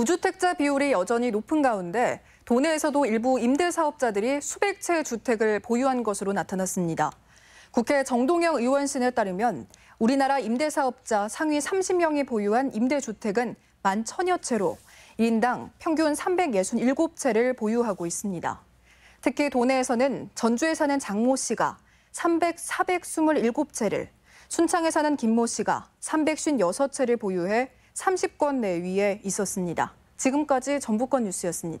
무주택자 비율이 여전히 높은 가운데 도내에서도 일부 임대 사업자들이 수백 채의 주택을 보유한 것으로 나타났습니다. 국회 정동영 의원실에 따르면 우리나라 임대 사업자 상위 30명이 보유한 임대 주택은 만 천여 채로 1인당 평균 367채를 보유하고 있습니다. 특히 도내에서는 전주에 사는 장모 씨가 300, 427채를, 순창에 사는 김모 씨가 356채를 보유해 30권 내위에 있었습니다. 지금까지 전북권 뉴스였습니다.